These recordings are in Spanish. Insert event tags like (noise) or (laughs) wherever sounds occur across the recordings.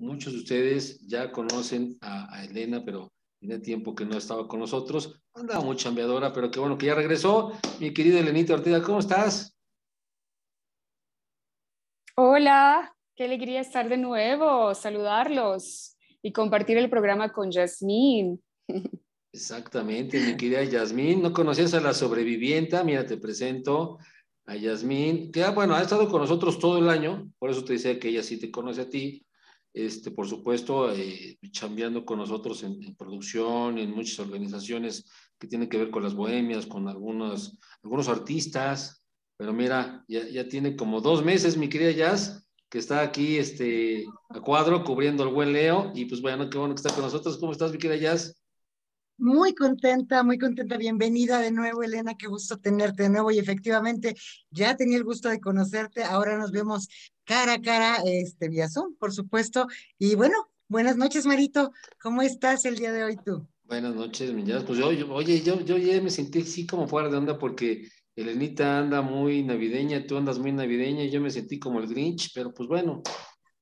Muchos de ustedes ya conocen a, Elena, pero tiene tiempo que no estaba con nosotros. Andaba muy chambeadora, pero qué bueno que ya regresó. Mi querida Elenita Ortega, ¿cómo estás? Hola, qué alegría estar de nuevo, saludarlos y compartir el programa con Yasmín. (laughs) Exactamente, mi querida Yasmín. ¿No conocías a la sobrevivienta? Mira, te presento a Yasmín, que ah, bueno, ha estado con nosotros todo el año, por eso te decía que ella sí te conoce a ti, este, por supuesto, eh, chambeando con nosotros en, producción, en muchas organizaciones que tienen que ver con las bohemias, con algunos, algunos artistas, pero mira, ya, tiene como dos meses, mi querida Yas que está aquí este, a cuadro cubriendo el buen Leo, y pues bueno, qué bueno que está con nosotros. ¿Cómo estás, mi querida Yas. Muy contenta, muy contenta. Bienvenida de nuevo, Elena. Qué gusto tenerte de nuevo. Y efectivamente, ya tenía el gusto de conocerte. Ahora nos vemos cara a cara, este, vía Zoom, por supuesto. Y bueno, buenas noches, Marito. ¿Cómo estás el día de hoy tú? Buenas noches, mi Pues yo, oye, yo, yo ya me sentí así como fuera de onda porque Elenita anda muy navideña, tú andas muy navideña, y yo me sentí como el Grinch, pero pues bueno,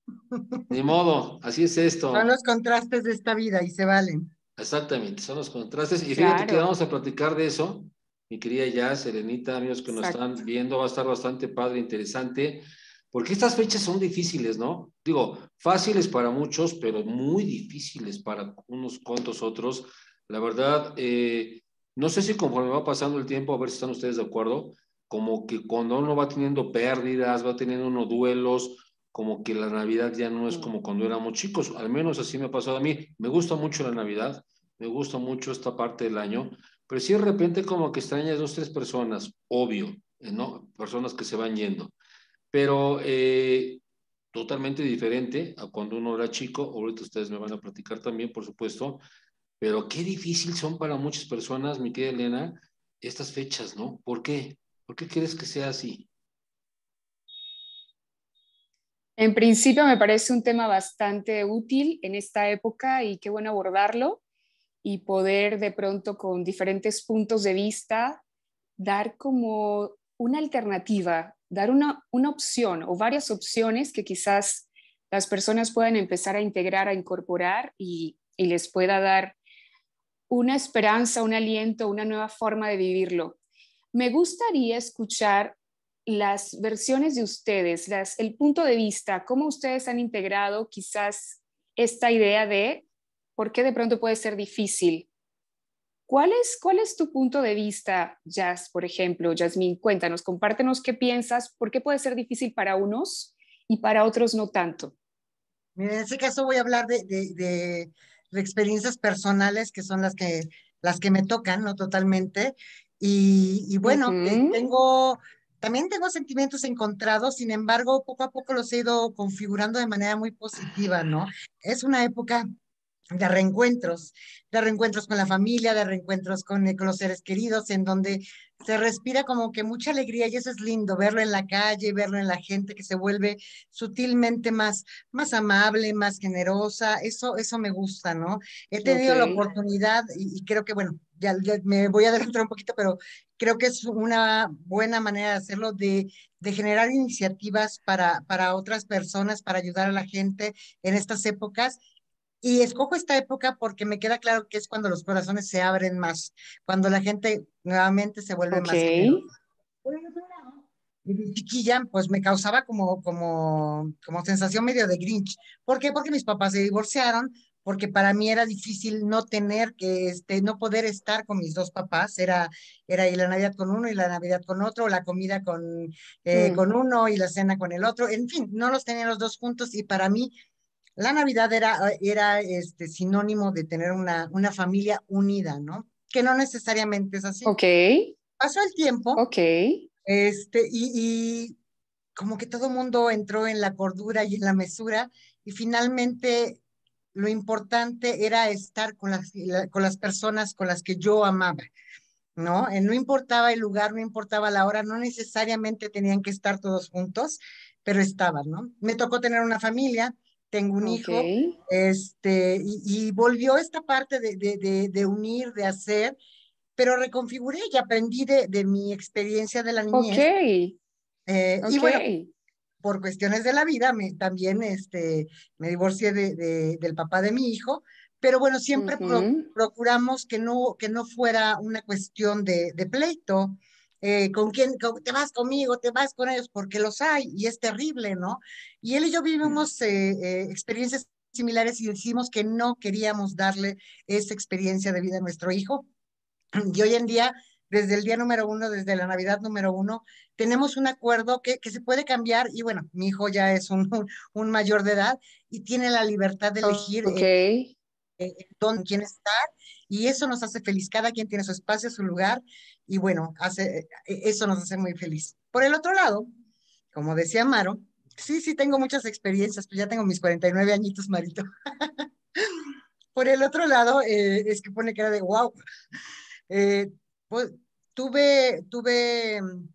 (laughs) ni modo, así es esto. Son los contrastes de esta vida y se valen. Exactamente, son los contrastes. Y fíjate que vamos a platicar de eso, mi querida ya, Serenita, amigos que nos están viendo, va a estar bastante padre, interesante, porque estas fechas son difíciles, ¿no? Digo, fáciles para muchos, pero muy difíciles para unos cuantos otros. La verdad, eh, no sé si conforme va pasando el tiempo, a ver si están ustedes de acuerdo, como que cuando uno va teniendo pérdidas, va teniendo unos duelos, como que la Navidad ya no es como cuando éramos chicos, al menos así me ha pasado a mí. Me gusta mucho la Navidad, me gusta mucho esta parte del año, pero si sí de repente como que extrañas dos, tres personas, obvio, eh, ¿no? Personas que se van yendo, pero eh, totalmente diferente a cuando uno era chico, ahorita ustedes me van a platicar también, por supuesto, pero qué difícil son para muchas personas, mi querida Elena, estas fechas, ¿no? ¿Por qué? ¿Por qué quieres que sea así? En principio me parece un tema bastante útil en esta época y qué bueno abordarlo y poder de pronto con diferentes puntos de vista dar como una alternativa, dar una, opción o varias opciones que quizás las personas puedan empezar a integrar, a incorporar y les pueda dar una esperanza, un aliento, una nueva forma de vivirlo. Me gustaría escuchar las versiones de ustedes, el punto de vista, cómo ustedes han integrado quizás esta idea de por qué de pronto puede ser difícil. ¿Cuál es, cuál es tu punto de vista, Jazz, por ejemplo? Jasmine, cuéntanos, compártenos qué piensas, por qué puede ser difícil para unos y para otros no tanto. en ese caso voy a hablar de, experiencias personales que son las que, las que me tocan, ¿no? Totalmente. Y, bueno, eh, tengo también tengo sentimientos encontrados, sin embargo, poco a poco los he ido configurando de manera muy positiva, ¿no? Es una época de reencuentros, de reencuentros con la familia, de reencuentros eh, con, los seres queridos, en donde se respira como que mucha alegría y eso es lindo, verlo en la calle, verlo en la gente que se vuelve sutilmente más, más amable, más generosa, eso, eso me gusta, ¿no? He tenido la oportunidad y, creo que, bueno, ya, ya me voy a adelantar un poquito, pero creo que es una buena manera de hacerlo, de, de generar iniciativas para, para otras personas, para ayudar a la gente en estas épocas. Y escojo esta época porque me queda claro que es cuando los corazones se abren más, cuando la gente nuevamente se vuelve más. Mi chiquilla, pues me causaba como, como, como sensación medio de Grinch. ¿Por qué? Porque mis papás se divorciaron, porque para mí era difícil no tener que, este, no poder estar con mis dos papás, era, era y la Navidad con uno y la Navidad con otro, la comida con, eh, mm. con uno y la cena con el otro, en fin, no los tenía los dos juntos y para mí la Navidad era, eh, era este, sinónimo de tener una, una familia unida, ¿no? Que no necesariamente es así. Ok. Pasó el tiempo. Ok. Este, y, y como que todo mundo entró en la cordura y en la mesura y finalmente lo importante era estar con las, con las personas con las que yo amaba, ¿no? Eh, no importaba el lugar, no importaba la hora, no necesariamente tenían que estar todos juntos, pero estaban, ¿no? Me tocó tener una familia, tengo un hijo, este, y, volvió esta parte de, de, unir, de hacer, pero reconfiguré y aprendí de, mi experiencia de la niñez. Ok, eh, Y por cuestiones de la vida, me, también este, me divorcié de, del papá de mi hijo, pero bueno, siempre procuramos que no, que no fuera una cuestión de, pleito. Eh, con quién, te vas conmigo, te vas con ellos, porque los hay y es terrible, ¿no? Y él y yo vivimos eh, eh, experiencias similares y decimos que no queríamos darle esa experiencia de vida a nuestro hijo. Y hoy en día desde el día número uno, desde la Navidad número uno, tenemos un acuerdo que, que se puede cambiar y bueno, mi hijo ya es un, un, mayor de edad y tiene la libertad de elegir eh, eh, dónde, quiere estar y eso nos hace feliz. Cada quien tiene su espacio, su lugar y bueno, hace, eh, eso nos hace muy feliz. Por el otro lado, como decía Maro, sí, sí tengo muchas experiencias, pues ya tengo mis 49 añitos, Marito. (laughs) Por el otro lado, es que pone que era de wow. (laughs) Eh, pues, tuve, tuve mm,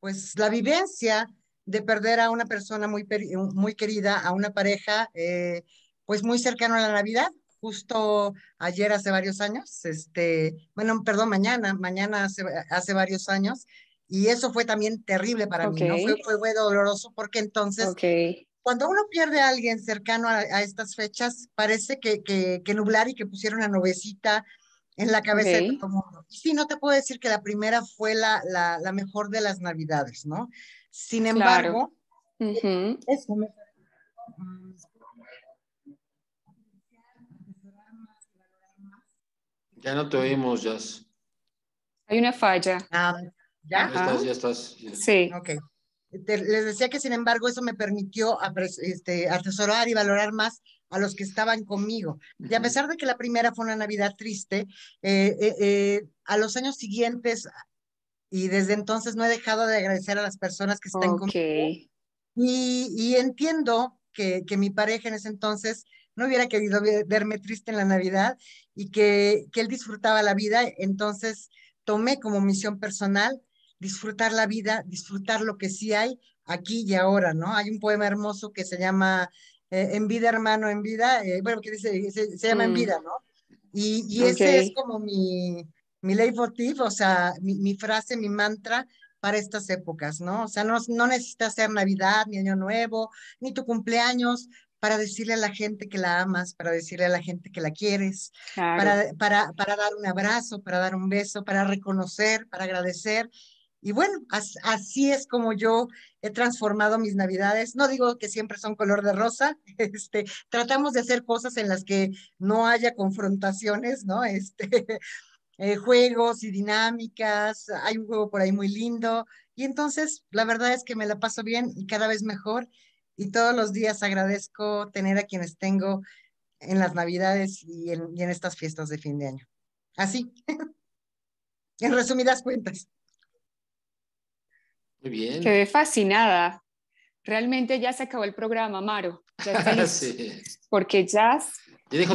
pues la vivencia de perder a una persona muy, muy querida, a una pareja, eh, pues muy cercano a la Navidad, justo ayer hace varios años, este, bueno, perdón, mañana, mañana hace, varios años, y eso fue también terrible para mí, Fue, fue, doloroso porque entonces, cuando uno pierde a alguien cercano a, estas fechas, parece que, que, que, nublar y que pusieron una novecita en la cabeza de todo mundo. sí, no te puedo decir que la primera fue la, la, mejor de las navidades, ¿no? Sin embargo, Ya no te oímos, Jazz. Hay una falla. Ah, ¿ya? Ya estás, ya estás. Sí. Ok. les decía que, sin embargo, eso me permitió este, atesorar y valorar más a los que estaban conmigo. Y a pesar de que la primera fue una Navidad triste, eh, eh, eh, a los años siguientes y desde entonces no he dejado de agradecer a las personas que están conmigo. Y, entiendo que, que, mi pareja en ese entonces no hubiera querido verme triste en la Navidad y que, que él disfrutaba la vida. Entonces tomé como misión personal disfrutar la vida, disfrutar lo que sí hay aquí y ahora, ¿no? Hay un poema hermoso que se llama eh, en vida, hermano, en vida, eh, bueno, que dice, se, llama en mm. vida, ¿no? Y, ese es como mi, ley leitmotiv, o sea, mi, frase, mi mantra para estas épocas, ¿no? O sea, no, no necesitas ser Navidad, ni Año Nuevo, ni tu cumpleaños, para decirle a la gente que la amas, para decirle a la gente que la quieres, para, para, para, dar un abrazo, para dar un beso, para reconocer, para agradecer y bueno, así es como yo he transformado mis navidades. No digo que siempre son color de rosa, (laughs) este, tratamos de hacer cosas en las que no haya confrontaciones, ¿no? Este, (laughs) eh, juegos y dinámicas, hay un juego por ahí muy lindo. Y entonces, la verdad es que me la paso bien y cada vez mejor. Y todos los días agradezco tener a quienes tengo en las navidades y en estas fiestas de fin de año. Así, (laughs) en resumidas cuentas. Qué bien. Quedé fascinada. Realmente ya se acabó el programa, Maro. (laughs) Porque ya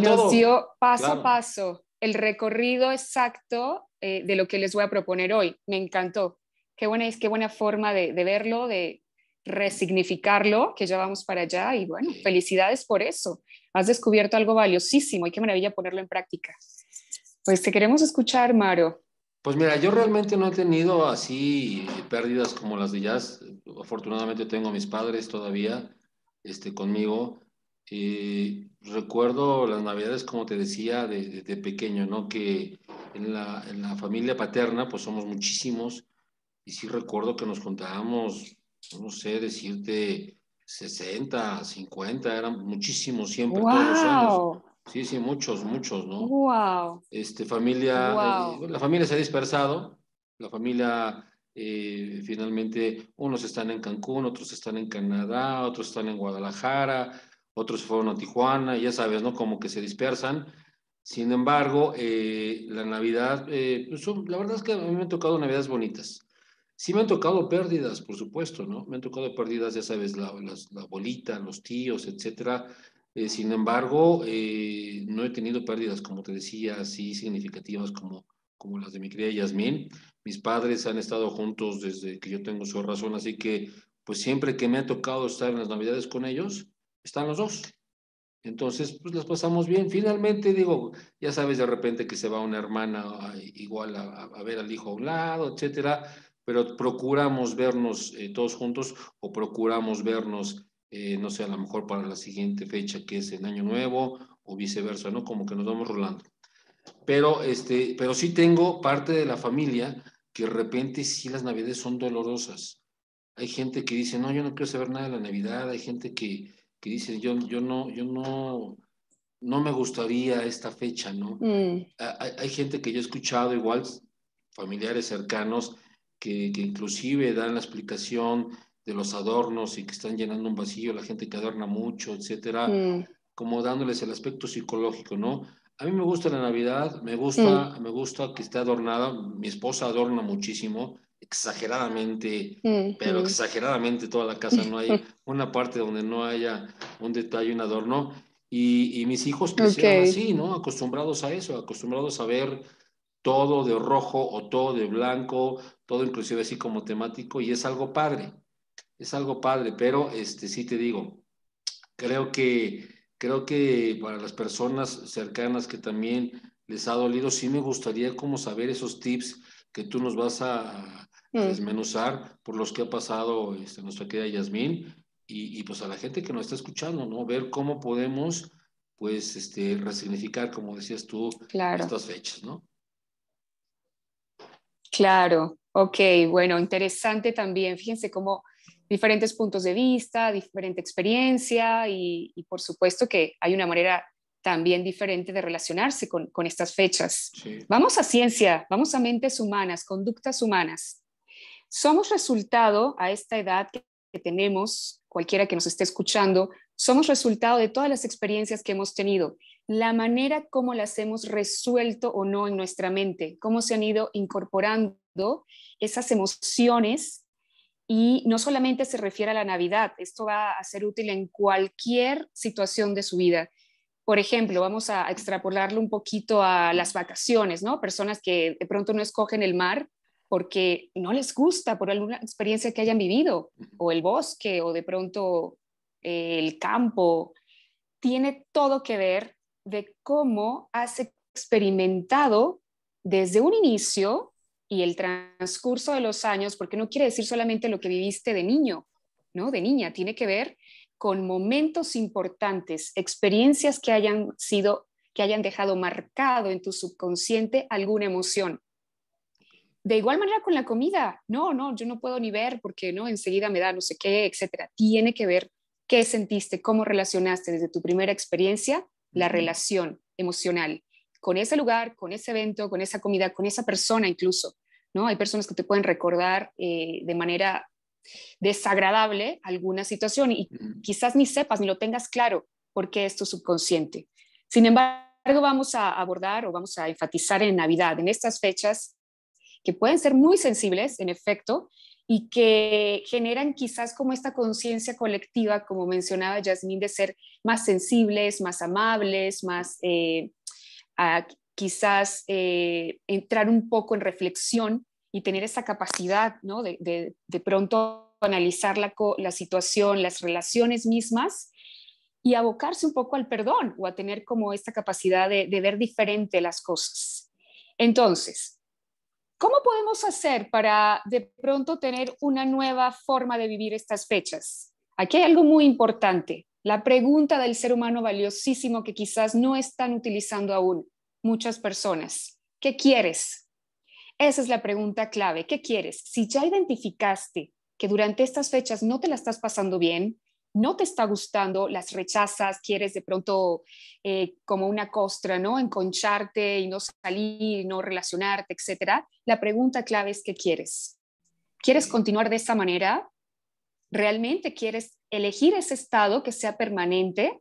nos dio paso a paso el recorrido exacto eh, de lo que les voy a proponer hoy. Me encantó. Qué buena, qué buena forma de, de verlo, de resignificarlo, que ya vamos para allá. Y bueno, felicidades por eso. Has descubierto algo valiosísimo y qué maravilla ponerlo en práctica. Pues te queremos escuchar, Maro. Pues mira, yo realmente no he tenido así pérdidas como las de Jazz. Eh, afortunadamente tengo a mis padres todavía este, conmigo. Y recuerdo las navidades, como te decía, de, pequeño, ¿no? Que en la, familia paterna, pues somos muchísimos. Y sí recuerdo que nos contábamos, no sé, decirte 60, 50, eran muchísimos siempre, todos los años. Sí, sí, muchos, muchos, ¿no? Wow. Este, familia, eh, la familia se ha dispersado, la familia eh, finalmente, unos están en Cancún, otros están en Canadá, otros están en Guadalajara, otros fueron a Tijuana, ya sabes, ¿no? Como que se dispersan. Sin embargo, eh, la Navidad, pues, la verdad es que a mí me han tocado Navidades bonitas. Sí me han tocado pérdidas, por supuesto, ¿no? Me han tocado pérdidas, ya sabes, la, la abuelita, los tíos, etcétera, eh, sin embargo, eh, no he tenido pérdidas, como te decía, así significativas como, como las de mi querida Yasmín. Mis padres han estado juntos desde que yo tengo su razón, así que pues siempre que me ha tocado estar en las navidades con ellos, están los dos. Entonces, pues las pasamos bien. Finalmente, digo, ya sabes de repente que se va una hermana eh, igual a, ver al hijo a un lado, etcétera, pero procuramos vernos todos juntos o procuramos vernos eh, no sé, a lo mejor para la siguiente fecha que es el Año Nuevo o viceversa, ¿no? Como que nos vamos rolando. Pero, este, pero sí tengo parte de la familia que de repente sí las navidades son dolorosas. Hay gente que dice, no, yo no quiero saber nada de la Navidad, hay gente que, que dice, yo, yo no, yo no, no me gustaría esta fecha, ¿no? Mm. Hay, gente que yo he escuchado igual, familiares cercanos, que, que inclusive dan la explicación de los adornos y que están llenando un vacío, la gente que adorna mucho, etcétera, mm. como dándoles el aspecto psicológico, ¿no? A mí me gusta la Navidad, me gusta, mm. me gusta que esté adornada, mi esposa adorna muchísimo, exageradamente, mm, pero exageradamente toda la casa, no hay (laughs) una parte donde no haya un detalle, un adorno, y, mis hijos crecieron así, ¿no? Acostumbrados a eso, acostumbrados a ver todo de rojo o todo de blanco, todo inclusive así como temático, y es algo padre es algo padre, pero este, sí te digo, creo que, creo que para las personas cercanas que también les ha dolido, sí me gustaría como saber esos tips que tú nos vas a, mm. desmenuzar por los que ha pasado este, nuestra querida Yasmín y, pues a la gente que nos está escuchando, ¿no? Ver cómo podemos pues este, resignificar, como decías tú, estas fechas, ¿no? Claro, ok, bueno, interesante también. Fíjense cómo diferentes puntos de vista, diferente experiencia y, por supuesto que hay una manera también diferente de relacionarse con, estas fechas. Vamos a ciencia, vamos a mentes humanas, conductas humanas. Somos resultado a esta edad que tenemos, cualquiera que nos esté escuchando, somos resultado de todas las experiencias que hemos tenido, la manera como las hemos resuelto o no en nuestra mente, cómo se han ido incorporando esas emociones y no solamente se refiere a la Navidad, esto va a ser útil en cualquier situación de su vida. Por ejemplo, vamos a extrapolarlo un poquito a las vacaciones, ¿no? Personas que de pronto no escogen el mar porque no les gusta por alguna experiencia que hayan vivido, o el bosque, o de pronto eh, el campo. Tiene todo que ver de cómo has experimentado desde un inicio y el transcurso de los años, porque no quiere decir solamente lo que viviste de niño, ¿no? De niña, tiene que ver con momentos importantes, experiencias que hayan sido, que hayan dejado marcado en tu subconsciente alguna emoción. De igual manera con la comida, no, no, yo no puedo ni ver porque no, enseguida me da no sé qué, etcétera. Tiene que ver qué sentiste, cómo relacionaste desde tu primera experiencia la relación emocional con ese lugar, con ese evento, con esa comida, con esa persona incluso. ¿no? Hay personas que te pueden recordar eh, de manera desagradable alguna situación y quizás ni sepas ni lo tengas claro porque es tu subconsciente. Sin embargo, vamos a abordar o vamos a enfatizar en Navidad, en estas fechas que pueden ser muy sensibles, en efecto, y que generan quizás como esta conciencia colectiva, como mencionaba Yasmín, de ser más sensibles, más amables, más eh, quizás eh, entrar un poco en reflexión y tener esa capacidad, De, pronto analizar la, la, situación, las relaciones mismas y abocarse un poco al perdón o a tener como esta capacidad de, de ver diferente las cosas. Entonces, ¿cómo podemos hacer para de pronto tener una nueva forma de vivir estas fechas? Aquí hay algo muy importante, la pregunta del ser humano valiosísimo que quizás no están utilizando aún muchas personas. ¿Qué quieres? Esa es la pregunta clave. ¿Qué quieres? Si ya identificaste que durante estas fechas no te la estás pasando bien, no te está gustando, las rechazas, quieres de pronto eh, como una costra, ¿no? Enconcharte y no salir, no relacionarte, etcétera. La pregunta clave es qué quieres. ¿Quieres continuar de esa manera? ¿Realmente quieres elegir ese estado que sea permanente?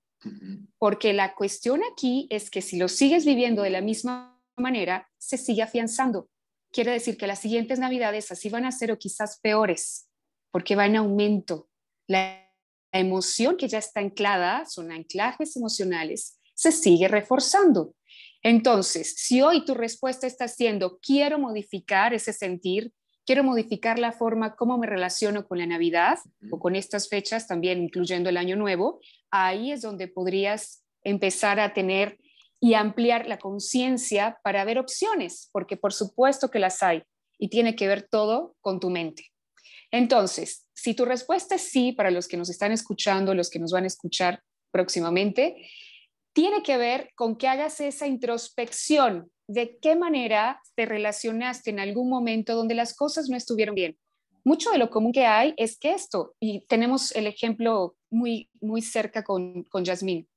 Porque la cuestión aquí es que si lo sigues viviendo de la misma manera, se sigue afianzando. Quiere decir que las siguientes navidades así van a ser o quizás peores, porque va en aumento. La, emoción que ya está anclada, son anclajes emocionales, se sigue reforzando. Entonces, si hoy tu respuesta está siendo, quiero modificar ese sentir, quiero modificar la forma como me relaciono con la Navidad o con estas fechas, también incluyendo el Año Nuevo, ahí es donde podrías empezar a tener y ampliar la conciencia para ver opciones, porque por supuesto que las hay y tiene que ver todo con tu mente. Entonces, si tu respuesta es sí para los que nos están escuchando, los que nos van a escuchar próximamente, tiene que ver con que hagas esa introspección de qué manera te relacionaste en algún momento donde las cosas no estuvieron bien. Mucho de lo común que hay es que esto, y tenemos el ejemplo muy, muy cerca con, con Yasmín,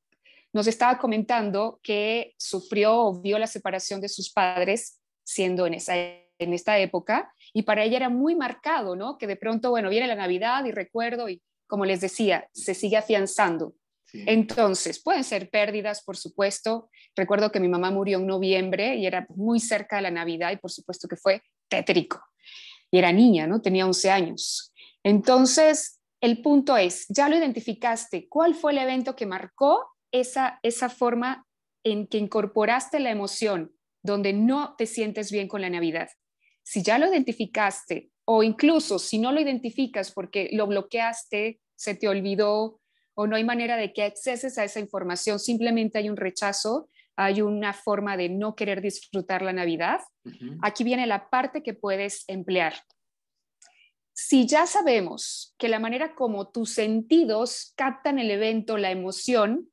nos estaba comentando que sufrió o vio la separación de sus padres siendo en, en esta época, y para ella era muy marcado, ¿no? Que de pronto, bueno, viene la Navidad y recuerdo, y como les decía, se sigue afianzando. Entonces, pueden ser pérdidas, por supuesto. Recuerdo que mi mamá murió en noviembre y era muy cerca de la Navidad y por supuesto que fue tétrico. Y era niña, ¿no? Tenía 11 años. Entonces, el punto es, ya lo identificaste, ¿cuál fue el evento que marcó esa, esa forma en que incorporaste la emoción donde no te sientes bien con la Navidad? Si ya lo identificaste o incluso si no lo identificas porque lo bloqueaste, se te olvidó, o no hay manera de que acceses a esa información, simplemente hay un rechazo, hay una forma de no querer disfrutar la Navidad. Aquí viene la parte que puedes emplear. Si ya sabemos que la manera como tus sentidos captan el evento, la emoción,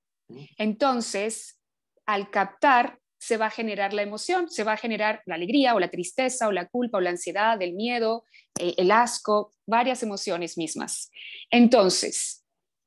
entonces al captar se va a generar la emoción, se va a generar la alegría o la tristeza o la culpa o la ansiedad, el miedo, eh, el asco, varias emociones mismas. Entonces,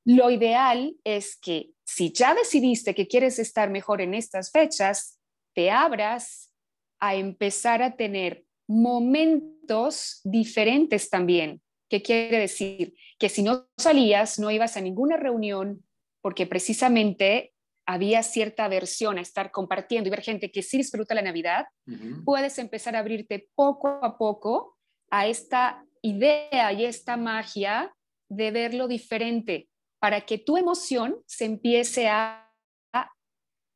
lo ideal es que si ya decidiste que quieres estar mejor en estas fechas, te abras a empezar a tener momentos diferentes también. ¿Qué quiere decir? Que si no salías, no ibas a ninguna reunión, porque precisamente había cierta aversión a estar compartiendo y ver gente que sí disfruta la Navidad, puedes empezar a abrirte poco a poco a esta idea y esta magia de verlo diferente, para que tu emoción se empiece a, a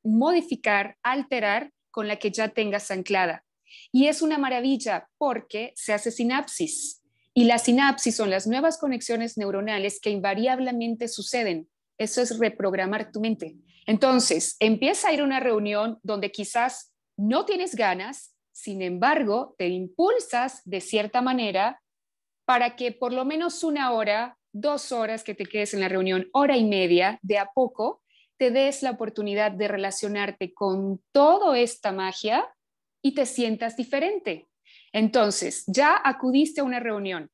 modificar, alterar con la que ya tengas anclada. Y es una maravilla porque se hace sinapsis. Y las sinapsis son las nuevas conexiones neuronales que invariablemente suceden. Eso es reprogramar tu mente. Entonces, empieza a ir a una reunión donde quizás no tienes ganas, sin embargo, te impulsas de cierta manera para que por lo menos una hora dos horas que te quedes en la reunión, hora y media, de a poco, te des la oportunidad de relacionarte con toda esta magia y te sientas diferente. Entonces, ya acudiste a una reunión.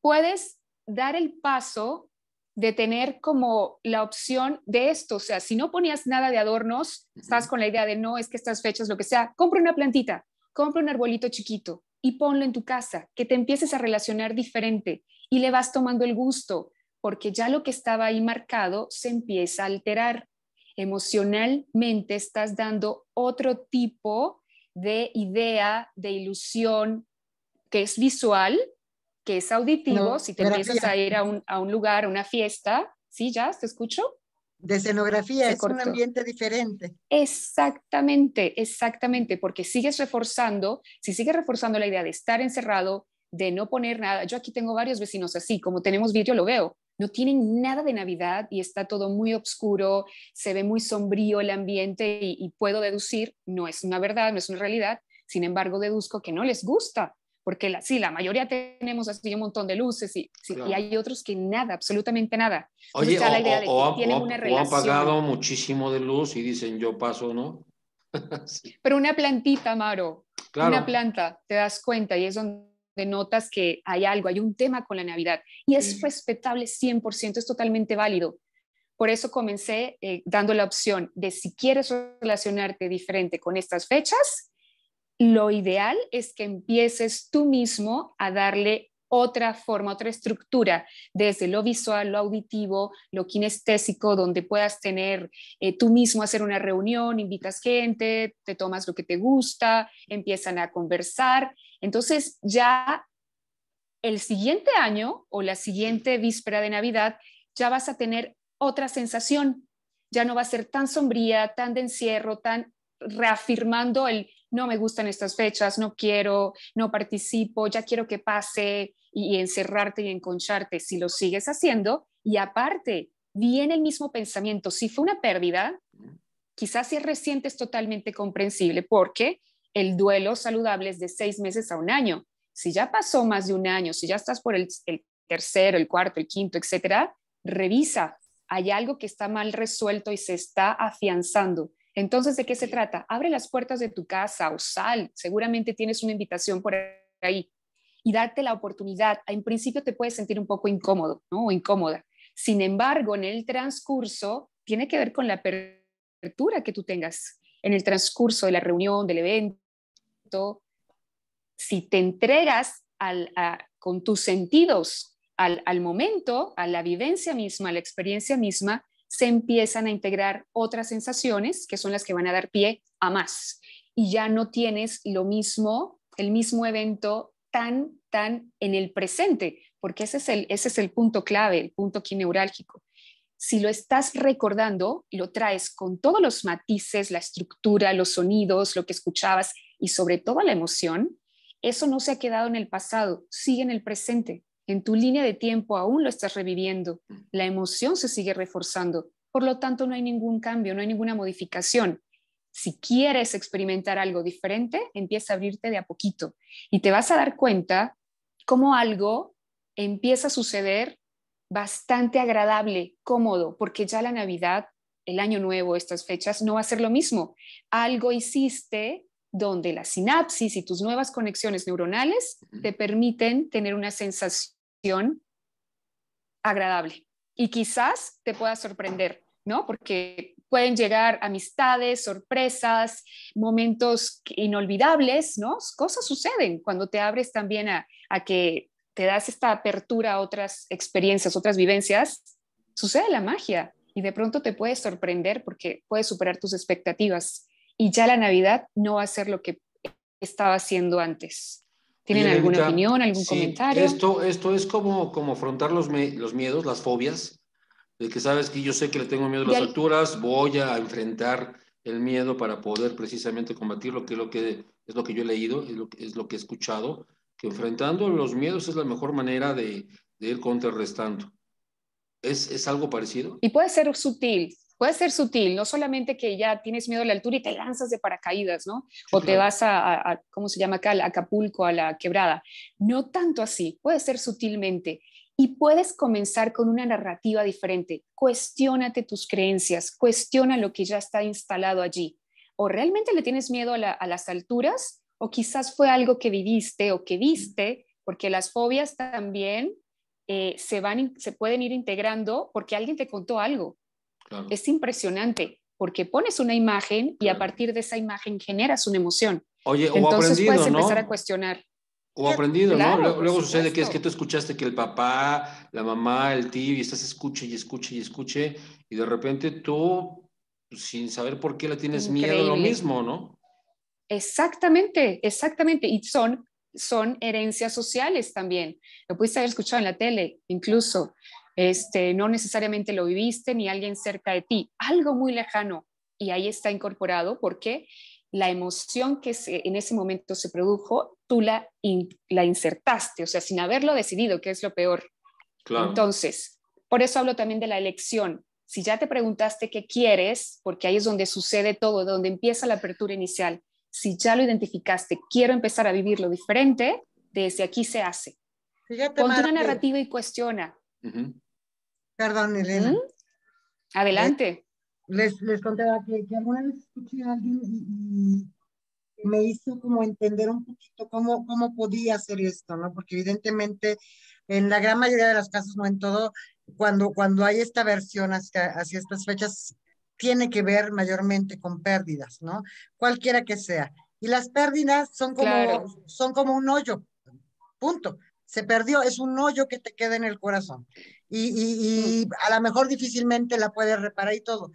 Puedes dar el paso de tener como la opción de esto, o sea, si no ponías nada de adornos, estás con la idea de no, es que estas fechas, lo que sea, compra una plantita, compra un arbolito chiquito y ponlo en tu casa, que te empieces a relacionar diferente, y le vas tomando el gusto, porque ya lo que estaba ahí marcado se empieza a alterar. Emocionalmente estás dando otro tipo de idea, de ilusión, que es visual, que es auditivo, si te empiezas a ir a un, lugar, a una fiesta, ¿sí? ¿Ya? ¿Te escucho? De escenografía, es un ambiente diferente. Exactamente, exactamente, porque sigues reforzando, si sigues reforzando la idea de estar encerrado, de no poner nada. Yo aquí tengo varios vecinos así, como tenemos vidrio lo veo. No tienen nada de Navidad y está todo muy oscuro, se ve muy sombrío el ambiente y, puedo deducir, no es una verdad, no es una realidad, sin embargo deduzco que no les gusta, porque la, sí, la mayoría tenemos así un montón de luces y, hay otros que nada, absolutamente nada. Oye, o, han muchísimo de luz y dicen yo paso, ¿no? (laughs) Pero una plantita, Maro, una planta, te das cuenta y es donde notas que hay algo, hay un tema con la Navidad y es respetable 100%, es totalmente válido. Por eso comencé eh, dando la opción de si quieres relacionarte diferente con estas fechas, lo ideal es que empieces tú mismo a darle otra forma, otra estructura, desde lo visual, lo auditivo, lo kinestésico, donde puedas tener eh, tú mismo hacer una reunión, invitas gente, te tomas lo que te gusta, empiezan a conversar entonces ya el siguiente año o la siguiente víspera de Navidad ya vas a tener otra sensación, ya no va a ser tan sombría, tan de encierro, tan reafirmando el no me gustan estas fechas, no quiero, no participo, ya quiero que pase y, encerrarte y enconcharte. Si lo sigues haciendo y aparte viene el mismo pensamiento, si fue una pérdida, quizás si es reciente es totalmente comprensible porque el duelo saludable es de seis meses a un año. Si ya pasó más de un año, si ya estás por el, tercero, el cuarto, el quinto, etcétera, revisa. Hay algo que está mal resuelto y se está afianzando. Entonces, ¿de qué se trata? Abre las puertas de tu casa o sal. Seguramente tienes una invitación por ahí y date la oportunidad. En principio te puedes sentir un poco incómodo ¿no? o incómoda. Sin embargo, en el transcurso tiene que ver con la apertura que tú tengas en el transcurso de la reunión, del evento, si te entregas con tus sentidos al, momento, a la vivencia misma, a la experiencia misma, se empiezan a integrar otras sensaciones que son las que van a dar pie a más. Y ya no tienes lo mismo, el mismo evento tan, tan en el presente, porque ese es el, ese es el punto clave, el punto neurálgico si lo estás recordando, y lo traes con todos los matices, la estructura, los sonidos, lo que escuchabas y sobre todo la emoción, eso no se ha quedado en el pasado, sigue en el presente. En tu línea de tiempo aún lo estás reviviendo. La emoción se sigue reforzando. Por lo tanto, no hay ningún cambio, no hay ninguna modificación. Si quieres experimentar algo diferente, empieza a abrirte de a poquito y te vas a dar cuenta cómo algo empieza a suceder bastante agradable, cómodo, porque ya la Navidad, el Año Nuevo, estas fechas, no va a ser lo mismo. Algo hiciste donde la sinapsis y tus nuevas conexiones neuronales te permiten tener una sensación agradable. Y quizás te pueda sorprender, ¿no? Porque pueden llegar amistades, sorpresas, momentos inolvidables, ¿no? Cosas suceden cuando te abres también a, a que te das esta apertura a otras experiencias, otras vivencias, sucede la magia y de pronto te puedes sorprender porque puedes superar tus expectativas y ya la Navidad no va a ser lo que estaba haciendo antes. ¿Tienen alguna opinión, algún comentario? Esto, esto es como, como afrontar los, los miedos, las fobias, de que sabes que yo sé que le tengo miedo a las alturas, voy a enfrentar el miedo para poder precisamente combatir lo que, lo que es lo que yo he leído, es lo, es lo que he escuchado, que enfrentando los miedos es la mejor manera de, de ir contrarrestando. ¿Es, ¿Es, algo parecido? Y puede ser sutil, puede ser sutil, no solamente que ya tienes miedo a la altura y te lanzas de paracaídas, ¿no? o te vas a, ¿cómo se llama acá? A Acapulco, a la quebrada. No tanto así, puede ser sutilmente. Y puedes comenzar con una narrativa diferente. Cuestiónate tus creencias, cuestiona lo que ya está instalado allí. O realmente le tienes miedo a las alturas o quizás fue algo que viviste o que viste, porque las fobias también eh, se, van, se pueden ir integrando porque alguien te contó algo. Es impresionante porque pones una imagen y a partir de esa imagen generas una emoción. Oye, o Entonces puedes empezar a cuestionar. O aprendido, ¿no? Luego, sucede que es que tú escuchaste que el papá, la mamá, el tío, y estás escuche y escuche y escuche, y de repente tú, sin saber por qué la tienes miedo a lo mismo, ¿no? Exactamente, exactamente. Y son, son herencias sociales también. Lo pudiste haber escuchado en la tele, incluso. Este, no necesariamente lo viviste ni alguien cerca de ti, algo muy lejano. Y ahí está incorporado porque la emoción que en ese momento se produjo, tú la, la insertaste, o sea, sin haberlo decidido, que es lo peor. Entonces, por eso hablo también de la elección. Si ya te preguntaste qué quieres, porque ahí es donde sucede todo, donde empieza la apertura inicial, si ya lo identificaste, quiero empezar a vivirlo diferente, desde aquí se hace. Fíjate, una narrativa y cuestiona. Perdón, Elena. Adelante. Eh, les, les contaba que, alguna vez escuché a alguien y, y, me hizo como entender un poquito cómo, cómo podía hacer esto, ¿no? Porque evidentemente en la gran mayoría de los casos, no en todo, cuando, cuando hay esta versión hacia, hacia estas fechas, tiene que ver mayormente con pérdidas, ¿no? Cualquiera que sea. Y las pérdidas son como, son como un hoyo, punto. Se perdió, es un hoyo que te queda en el corazón. Y, mm. a lo mejor difícilmente la puedes reparar y todo.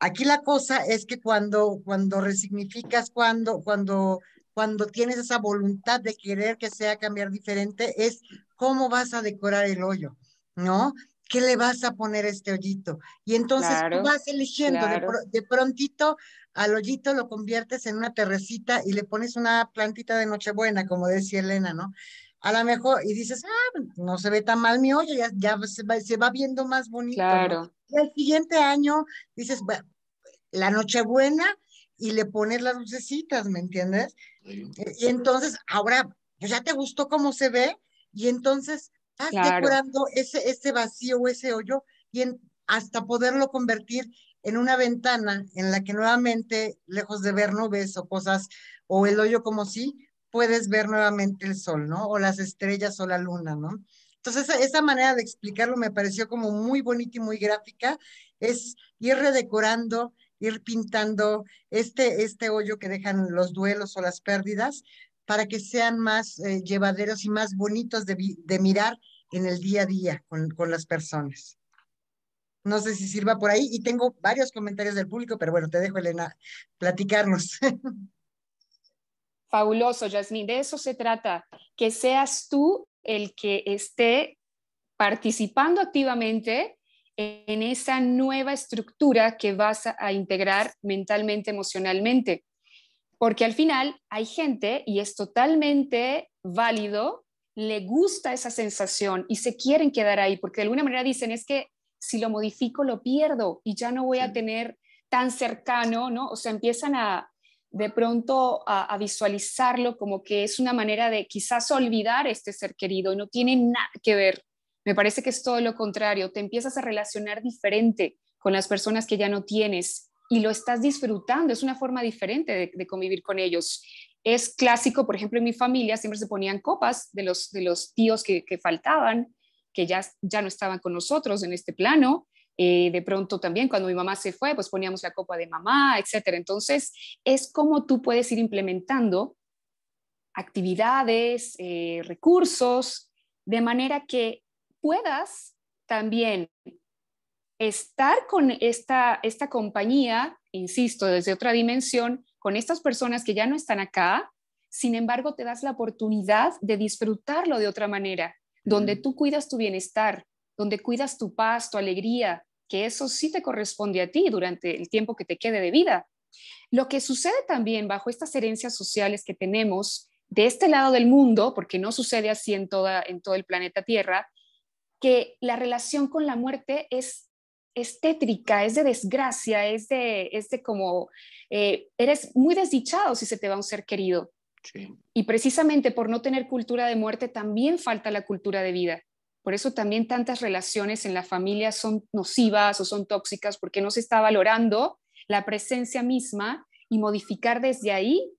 Aquí la cosa es que cuando, cuando resignificas, cuando, cuando, cuando tienes esa voluntad de querer que sea cambiar diferente, es cómo vas a decorar el hoyo, ¿no? ¿qué le vas a poner a este hoyito? Y entonces tú vas eligiendo, de, prontito al hoyito lo conviertes en una terrecita y le pones una plantita de Nochebuena, como decía Elena, ¿no? A lo mejor, y dices, ah, no se ve tan mal mi hoyo, ya, se, va, viendo más bonito. Claro. Y al siguiente año dices, la Nochebuena y le pones las lucecitas, ¿me entiendes? Y entonces, ahora, pues ya te gustó cómo se ve, y entonces Estás decorando ese, ese vacío o ese hoyo y hasta poderlo convertir en una ventana en la que nuevamente, lejos de ver nubes o cosas, o el hoyo como sí, puedes ver nuevamente el sol, ¿no? O las estrellas o la luna, ¿no? Entonces, esa, esa manera de explicarlo me pareció como muy bonita y muy gráfica, es ir redecorando, ir pintando este, este hoyo que dejan los duelos o las pérdidas, para que sean más eh, llevaderos y más bonitos de, mirar en el día a día con, con, las personas. No sé si sirva por ahí y tengo varios comentarios del público, pero bueno, te dejo, Elena, platicarnos. (laughs) Fabuloso, Yasmín. De eso se trata, que seas tú el que esté participando activamente en esa nueva estructura que vas a integrar mentalmente, emocionalmente. Porque al final hay gente, y es totalmente válido, le gusta esa sensación y se quieren quedar ahí, porque de alguna manera dicen, es que si lo modifico lo pierdo y ya no voy a tener tan cercano, ¿no? O sea, empiezan a de pronto a, visualizarlo como que es una manera de quizás olvidar este ser querido y no tiene nada que ver. Me parece que es todo lo contrario, te empiezas a relacionar diferente con las personas que ya no tienes y lo estás disfrutando, es una forma diferente de, convivir con ellos. Es clásico, por ejemplo, en mi familia siempre se ponían copas de los, de los tíos que, faltaban, que ya, ya no estaban con nosotros en este plano. Eh, de pronto también cuando mi mamá se fue, pues poníamos la copa de mamá, etcétera. Entonces, es como tú puedes ir implementando actividades, eh, recursos, de manera que puedas también estar con esta, esta compañía, insisto, desde otra dimensión, con estas personas que ya no están acá, sin embargo, te das la oportunidad de disfrutarlo de otra manera, donde mm. tú cuidas tu bienestar, donde cuidas tu paz, tu alegría, que eso sí te corresponde a ti durante el tiempo que te quede de vida. Lo que sucede también bajo estas herencias sociales que tenemos de este lado del mundo, porque no sucede así en, toda, en todo el planeta Tierra, que la relación con la muerte es es tétrica, es de desgracia, es de, como, eh, eres muy desdichado si se te va un ser querido. Y precisamente por no tener cultura de muerte también falta la cultura de vida. Por eso también tantas relaciones en la familia son nocivas o son tóxicas porque no se está valorando la presencia misma y modificar desde ahí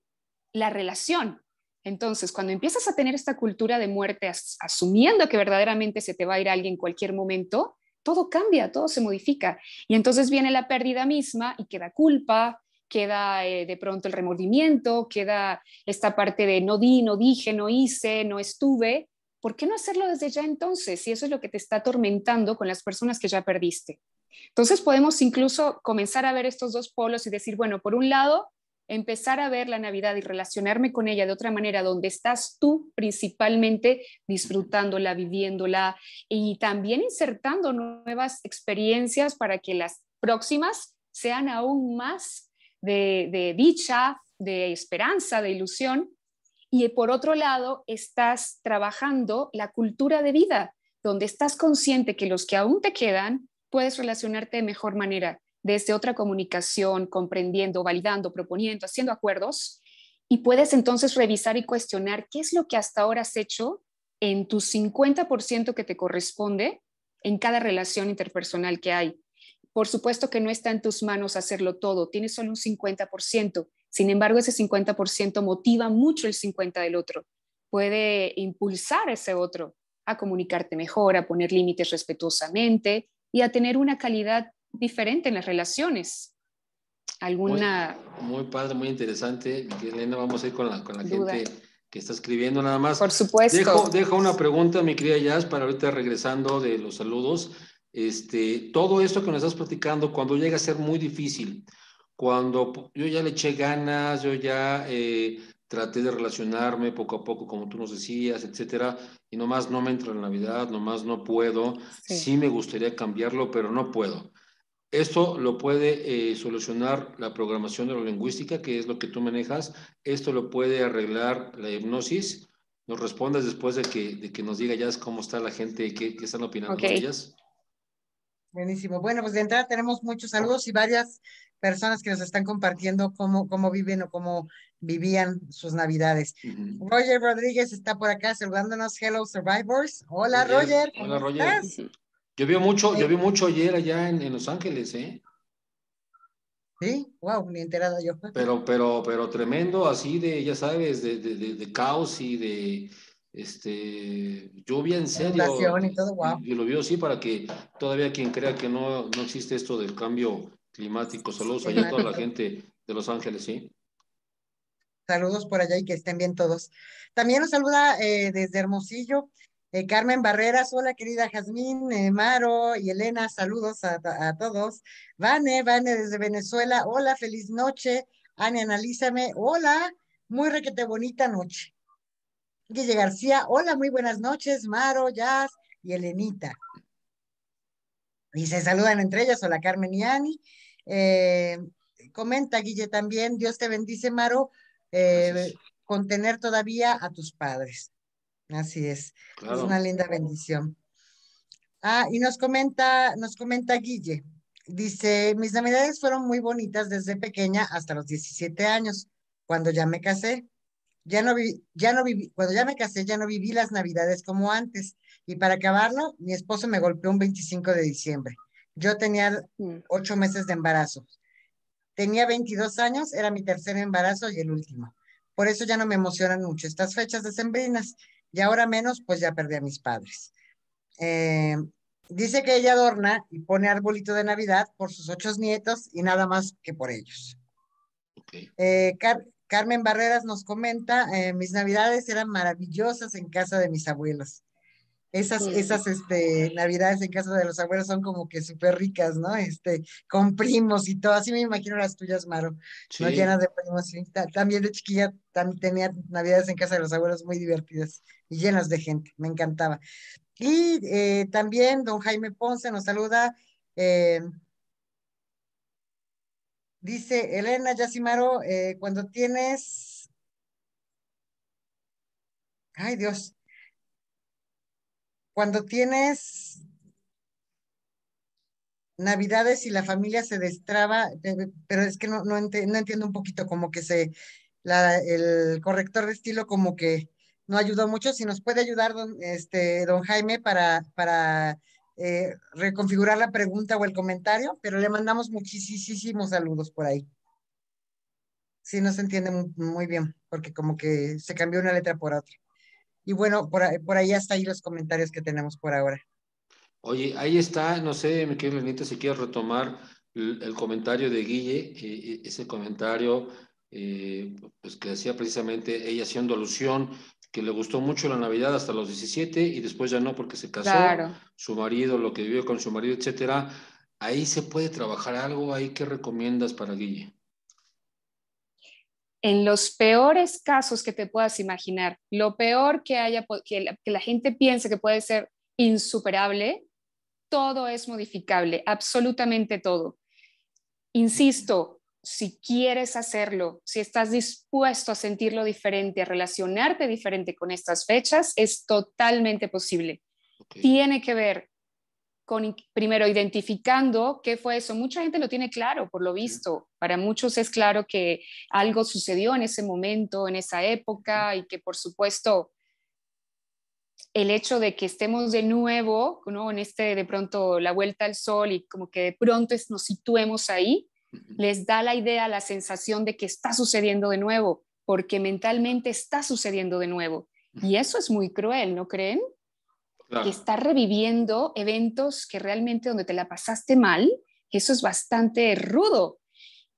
la relación. Entonces, cuando empiezas a tener esta cultura de muerte, asumiendo que verdaderamente se te va a ir alguien en cualquier momento, todo cambia, todo se modifica. Y entonces viene la pérdida misma y queda culpa, queda eh, de pronto el remordimiento, queda esta parte de no di, no dije, no hice, no estuve. ¿Por qué no hacerlo desde ya entonces Y eso es lo que te está atormentando con las personas que ya perdiste? Entonces podemos incluso comenzar a ver estos dos polos y decir, bueno, por un lado, empezar a ver la Navidad y relacionarme con ella de otra manera, donde estás tú principalmente disfrutándola, viviéndola y también insertando nuevas experiencias para que las próximas sean aún más de, de dicha, de esperanza, de ilusión. Y por otro lado, estás trabajando la cultura de vida, donde estás consciente que los que aún te quedan puedes relacionarte de mejor manera, desde otra comunicación, comprendiendo, validando, proponiendo, haciendo acuerdos, y puedes entonces revisar y cuestionar qué es lo que hasta ahora has hecho en tu 50% que te corresponde en cada relación interpersonal que hay. Por supuesto que no está en tus manos hacerlo todo, tienes solo un 50%. Sin embargo, ese 50% motiva mucho el 50% del otro. Puede impulsar a ese otro a comunicarte mejor, a poner límites respetuosamente y a tener una calidad diferente en las relaciones. Alguna... Muy, padre, muy interesante. Elena, vamos a ir con la, con la gente que está escribiendo nada más. Por supuesto. Dejo, una pregunta, mi querida Jazz, para ahorita regresando de los saludos. Este, todo esto que nos estás platicando, cuando llega a ser muy difícil, cuando yo ya le eché ganas, yo ya eh, traté de relacionarme poco a poco, como tú nos decías, etcétera, y nomás no me entra la Navidad, nomás no puedo, sí, me gustaría cambiarlo, pero no puedo. Esto lo puede eh, solucionar la programación neurolingüística, que es lo que tú manejas. Esto lo puede arreglar la hipnosis. Nos respondas después de que, de que nos diga ya cómo está la gente y qué, qué, están opinando ellas. Buenísimo. Bueno, pues de entrada tenemos muchos ah. saludos y varias personas que nos están compartiendo cómo, cómo viven o cómo vivían sus navidades. Roger Rodríguez está por acá saludándonos. Hello, Survivors. Hola, Roger. Hola, Roger. Estás? Yo mucho, yo vi mucho ayer allá en, Los Ángeles, ¿eh? Sí, wow, ni enterada yo. (laughs) Pero, pero, pero tremendo, así de, ya sabes, de, de, de, caos y de este lluvia en serio. Y todo, y, lo vio así para que todavía quien crea que no, no existe esto del cambio climático. Saludos allá a toda la gente de Los Ángeles, sí. Saludos por allá y que estén bien todos. También nos saluda eh, desde Hermosillo eh, Carmen Barreras, hola querida Jazmín, eh, Maro y Elena, saludos a, todos. Vane, Vane desde Venezuela, hola, feliz noche. Ana, analízame, hola, muy requete bonita noche. Guille García, hola, muy buenas noches, Maro, Jazz y Elenita. Y se saludan entre ellas, hola Carmen y Ani. Eh, comenta Guille también, Dios te bendice, Maro, contener todavía a tus padres. Así es. Es una linda bendición. Ah, y nos comenta, nos comenta Guille. Dice, mis navidades fueron muy bonitas desde pequeña hasta los 17 años, cuando ya me casé. Ya no, vi, ya no viví, cuando ya me casé, ya no viví las navidades como antes. Y para acabarlo, mi esposo me golpeó un 25 de diciembre. Yo tenía mm. ocho meses de embarazo. Tenía 22 años, era mi tercer embarazo y el último. Por eso ya no me emocionan mucho estas fechas decembrinas y ahora menos, pues ya perdí a mis padres. Eh, dice que ella adorna y pone arbolito de Navidad por sus ocho nietos y nada más que por ellos. Eh, Carmen Barreras nos comenta, eh, mis Navidades eran maravillosas en casa de mis abuelos. Esas, esas este, navidades en casa de los abuelos son como que súper ricas, ¿no? Este, con primos y todo. Así me imagino las tuyas, Maro. Llenas de primos. También de chiquilla también tenía navidades en casa de los abuelos muy divertidas y llenas de gente, me encantaba. Y eh, también don Jaime Ponce nos saluda. Eh, dice Elena Yacimaro, eh, cuando tienes... Ay Dios. Cuando tienes Navidades y la familia se destraba, pero es que no, entiendo un poquito como que se, el corrector de estilo como que no ayudó mucho. Si nos puede ayudar, don, este, don Jaime, para, para eh, reconfigurar la pregunta o el comentario, pero le mandamos muchísimos saludos por ahí. si no se entiende muy, bien, porque como que se cambió una letra por otra. Y bueno, por, ahí hasta ahí los comentarios que tenemos por ahora. Oye, ahí está, no sé, mi querido Lenita, si quieres retomar el, comentario de Guille, eh, eh, ese comentario eh, pues que decía precisamente ella haciendo alusión que le gustó mucho la Navidad hasta los 17 y después ya no porque se casó, su marido, lo que vivió con su marido, etcétera. Ahí se puede trabajar algo, ahí qué recomiendas para Guille. En los peores casos que te puedas imaginar, lo peor que haya que que la gente piense que puede ser insuperable, todo es modificable, absolutamente todo. Insisto, si quieres hacerlo, si estás dispuesto a sentirlo diferente, a relacionarte diferente con estas fechas, es totalmente posible. Tiene que ver con, primero, identificando qué fue eso. Mucha gente lo tiene claro, por lo visto. Para muchos es claro que algo sucedió en ese momento, en esa época, y que, por supuesto, el hecho de que estemos de nuevo, ¿no? En este, de pronto, la vuelta al sol y como que de pronto nos situemos ahí, les da la idea, la sensación de que está sucediendo de nuevo, porque mentalmente está sucediendo de nuevo. Y eso es muy cruel, ¿no creen? Que está reviviendo eventos que realmente donde te la pasaste mal, eso es bastante rudo.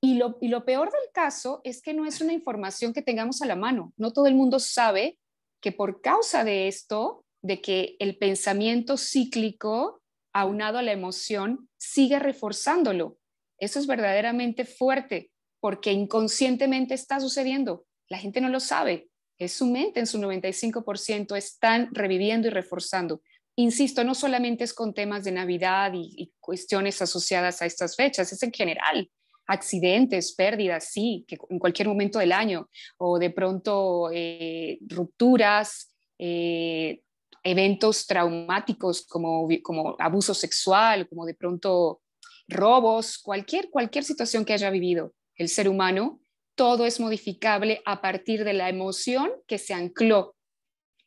Y lo, y lo peor del caso es que no es una información que tengamos a la mano. No todo el mundo sabe que por causa de esto, de que el pensamiento cíclico aunado a la emoción sigue reforzándolo eso es verdaderamente fuerte porque inconscientemente está sucediendo. La gente no lo sabe. Es su mente en su 95% están reviviendo y reforzando. Insisto, no solamente es con temas de Navidad y, cuestiones asociadas a estas fechas, es en general accidentes, pérdidas, sí, que en cualquier momento del año, o de pronto eh, rupturas, eh, eventos traumáticos como, como abuso sexual, como de pronto robos, cualquier, cualquier situación que haya vivido el ser humano, todo es modificable a partir de la emoción que se ancló.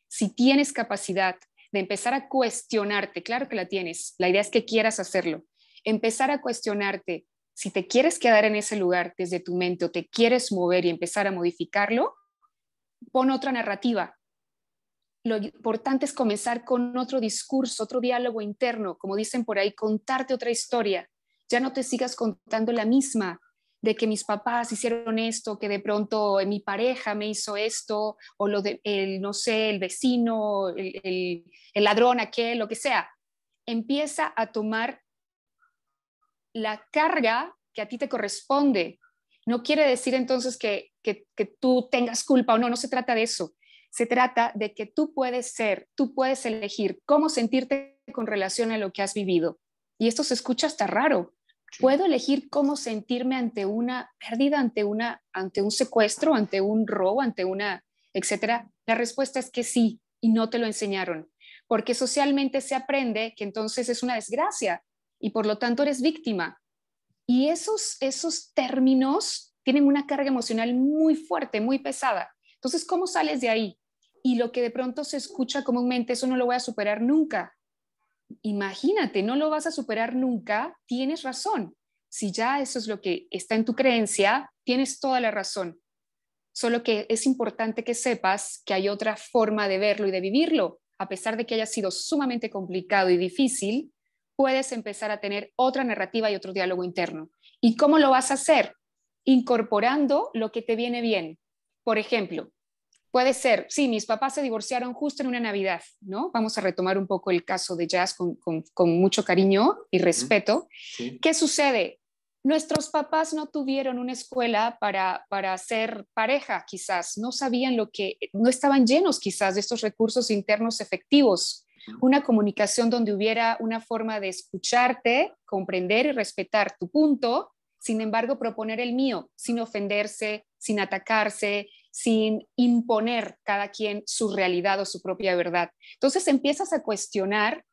Si tienes capacidad de empezar a cuestionarte, claro que la tienes, la idea es que quieras hacerlo, empezar a cuestionarte si te quieres quedar en ese lugar desde tu mente o te quieres mover y empezar a modificarlo, pon otra narrativa. Lo importante es comenzar con otro discurso, otro diálogo interno, como dicen por ahí, contarte otra historia, ya no te sigas contando la misma de que mis papás hicieron esto, que de pronto eh, mi pareja me hizo esto, o lo de, el, no sé, el vecino, el, ladrón aquel, lo que sea. Empieza a tomar la carga que a ti te corresponde. No quiere decir entonces que, tú tengas culpa o no, no se trata de eso. Se trata de que tú puedes ser, tú puedes elegir cómo sentirte con relación a lo que has vivido y esto se escucha hasta raro. Puedo elegir cómo sentirme ante una pérdida, ante una ante un secuestro, ante un robo, ante una etcétera. La respuesta es que sí y no te lo enseñaron, porque socialmente se aprende que entonces es una desgracia y por lo tanto eres víctima. Y esos esos términos tienen una carga emocional muy fuerte, muy pesada. Entonces, ¿cómo sales de ahí? Y lo que de pronto se escucha comúnmente, eso no lo voy a superar nunca imagínate, no lo vas a superar nunca, tienes razón. Si ya eso es lo que está en tu creencia, tienes toda la razón. Solo que es importante que sepas que hay otra forma de verlo y de vivirlo. A pesar de que haya sido sumamente complicado y difícil, puedes empezar a tener otra narrativa y otro diálogo interno. ¿Y cómo lo vas a hacer? Incorporando lo que te viene bien. Por ejemplo, puede ser, sí, mis papás se divorciaron justo en una Navidad, ¿no? Vamos a retomar un poco el caso de Jazz con, mucho cariño y respeto. ¿Qué sucede? Nuestros papás no tuvieron una escuela para, para ser pareja, quizás, no sabían lo que, no estaban llenos quizás de estos recursos internos efectivos, una comunicación donde hubiera una forma de escucharte, comprender y respetar tu punto, sin embargo, proponer el mío, sin ofenderse, sin atacarse, sin imponer cada quien su realidad o su propia verdad. Entonces empiezas a cuestionar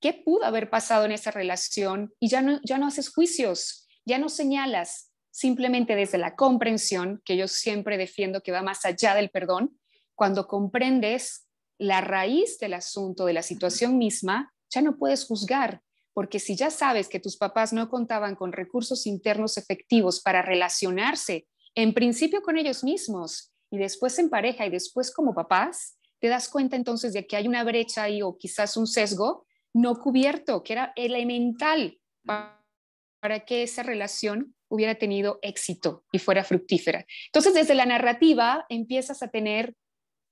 qué pudo haber pasado en esa relación y ya no, ya no haces juicios, ya no señalas, simplemente desde la comprensión, que yo siempre defiendo que va más allá del perdón, cuando comprendes la raíz del asunto, de la situación misma, ya no puedes juzgar, porque si ya sabes que tus papás no contaban con recursos internos efectivos para relacionarse, en principio con ellos mismos, y después en pareja y después como papás, te das cuenta entonces de que hay una brecha ahí o quizás un sesgo no cubierto, que era elemental para, que esa relación hubiera tenido éxito y fuera fructífera. Entonces, desde la narrativa empiezas a tener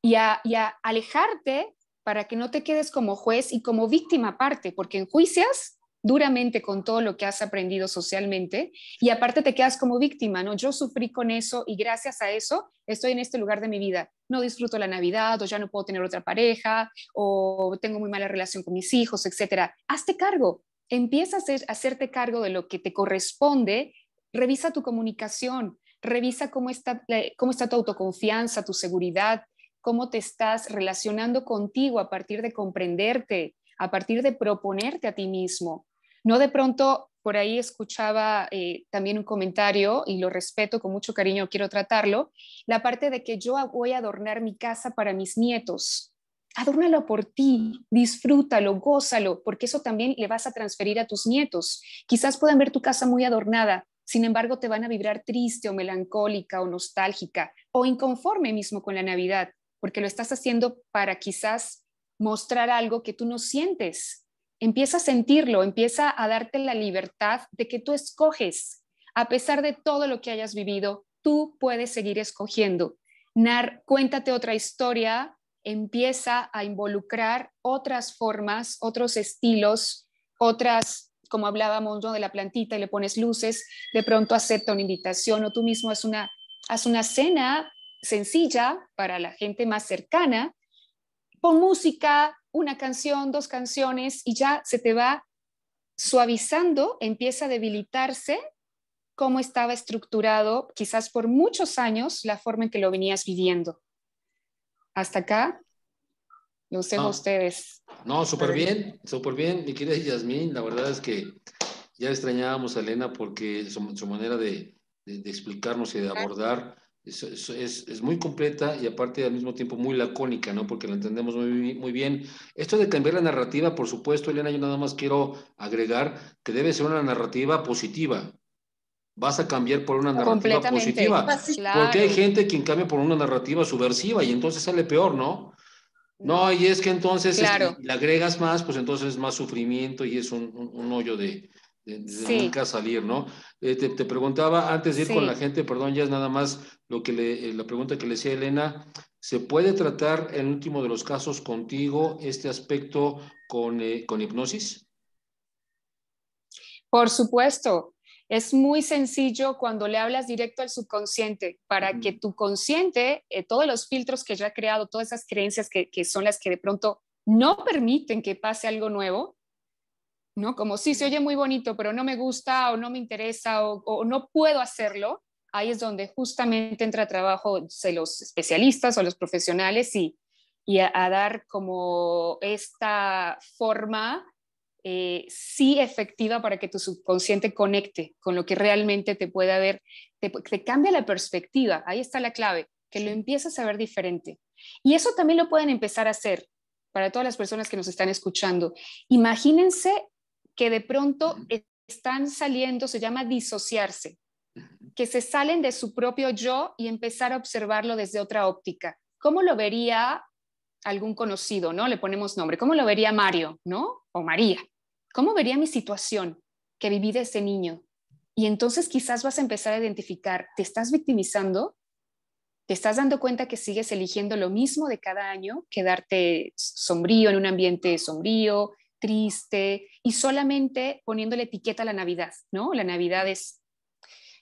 y a, alejarte para que no te quedes como juez y como víctima aparte, porque en enjuicias duramente con todo lo que has aprendido socialmente y aparte te quedas como víctima, ¿no? Yo sufrí con eso y gracias a eso estoy en este lugar de mi vida. No disfruto la Navidad o ya no puedo tener otra pareja o tengo muy mala relación con mis hijos, etcétera. Hazte cargo, empieza a, hacerte cargo de lo que te corresponde, revisa tu comunicación, revisa eh, cómo está tu autoconfianza, tu seguridad, cómo te estás relacionando contigo a partir de comprenderte, a partir de proponerte a ti mismo. No de pronto, por ahí escuchaba eh, también un comentario y lo respeto con mucho cariño, quiero tratarlo, la parte de que yo voy a adornar mi casa para mis nietos. Adórnalo por ti, disfrútalo, gózalo, porque eso también le vas a transferir a tus nietos. Quizás puedan ver tu casa muy adornada, sin embargo te van a vibrar triste o melancólica o nostálgica o inconforme mismo con la Navidad, porque lo estás haciendo para quizás mostrar algo que tú no sientes empieza a sentirlo, empieza a darte la libertad de que tú escoges, a pesar de todo lo que hayas vivido, tú puedes seguir escogiendo. Nar, cuéntate otra historia, empieza a involucrar otras formas, otros estilos, otras, como hablábamos yo de la plantita y le pones luces, de pronto acepta una invitación o tú mismo haz una, haz una cena sencilla para la gente más cercana, pon música, una canción, dos canciones y ya se te va suavizando, empieza a debilitarse cómo estaba estructurado quizás por muchos años la forma en que lo venías viviendo. Hasta acá, Lo sé a ustedes. No, súper bien, súper bien, mi querida Yasmín, la verdad es que ya extrañábamos a Elena porque su, manera de, explicarnos y de abordar es, es, muy completa y aparte al mismo tiempo muy lacónica, ¿no? Porque la entendemos muy, muy bien. Esto de cambiar la narrativa, por supuesto, Elena, yo nada más quiero agregar que debe ser una narrativa positiva. Vas a cambiar por una narrativa positiva. Ah, porque hay gente quien cambia por una narrativa subversiva y entonces sale peor, ¿no? No, y es que entonces este, claro. le agregas más, pues entonces es más sufrimiento y es un hoyo de, de nunca salir, ¿no? Eh, te, preguntaba antes de ir con la gente, perdón, ya es nada más lo que eh, la pregunta que le decía Elena, ¿se puede tratar en último de los casos contigo este aspecto con, eh, con hipnosis? Por supuesto, es muy sencillo cuando le hablas directo al subconsciente para que tu consciente, todos los filtros que ya ha creado, todas esas creencias que, que son las que de pronto no permiten que pase algo nuevo, ¿no? Como sí, se oye muy bonito, pero no me gusta o no me interesa o, no puedo hacerlo. Ahí es donde justamente entra trabajo de los especialistas o los profesionales y, y a, dar como esta forma eh, sí efectiva para que tu subconsciente conecte con lo que realmente te puede ver, te, cambia la perspectiva, ahí está la clave, que lo empiezas a ver diferente. Y eso también lo pueden empezar a hacer para todas las personas que nos están escuchando. Imagínense que de pronto están saliendo, se llama disociarse, que se salen de su propio yo y empezar a observarlo desde otra óptica. ¿Cómo lo vería algún conocido, no? Le ponemos nombre. ¿Cómo lo vería Mario, no? O María. ¿Cómo vería mi situación que viví de ese niño? Y entonces quizás vas a empezar a identificar, ¿te estás victimizando? ¿Te estás dando cuenta que sigues eligiendo lo mismo de cada año? Quedarte sombrío en un ambiente sombrío, triste y solamente poniendo la etiqueta a la Navidad, ¿no? La Navidad es,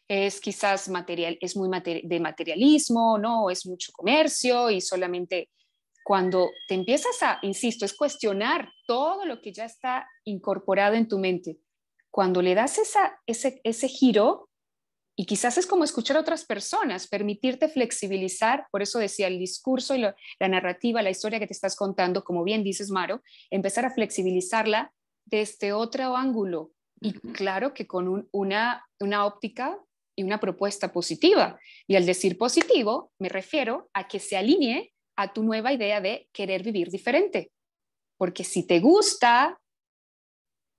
es quizás material, es muy de materialismo, ¿no? Es mucho comercio y solamente cuando te empiezas a, insisto, es cuestionar todo lo que ya está incorporado en tu mente. Cuando le das esa, ese, ese giro, y quizás es como escuchar a otras personas, permitirte flexibilizar, por eso decía el discurso y la narrativa, la historia que te estás contando, como bien dices, Maro, empezar a flexibilizarla desde otro ángulo y claro que con una, una óptica y una propuesta positiva. Y al decir positivo, me refiero a que se alinee a tu nueva idea de querer vivir diferente. Porque si te gusta,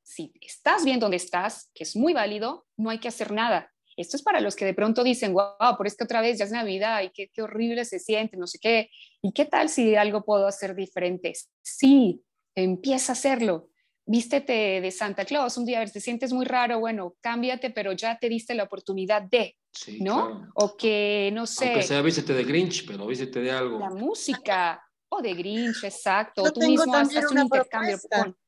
si estás bien donde estás, que es muy válido, no hay que hacer nada esto es para los que de pronto dicen, wow, por es que otra vez ya es Navidad y qué, horrible se siente, no sé qué. ¿Y qué tal si algo puedo hacer diferente? Sí, empieza a hacerlo. Vístete de Santa Claus un día, a ver, te sientes muy raro, bueno, cámbiate, pero ya te diste la oportunidad de, ¿no? O que, no sé. Aunque sea vístete de Grinch, pero vístete de algo. La música, o de Grinch, exacto. Tú mismo haces un intercambio.